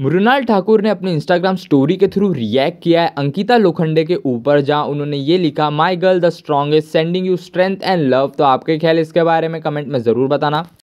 मृणाल ठाकुर ने अपने Instagram story के थ्रू रिएक्ट किया है अंकिता लोखंडे के ऊपर जहां उन्होंने ये लिखा my girl the strongest sending you strength and love तो आपके ख्याल इसके बारे में कमेंट में ज़रूर बताना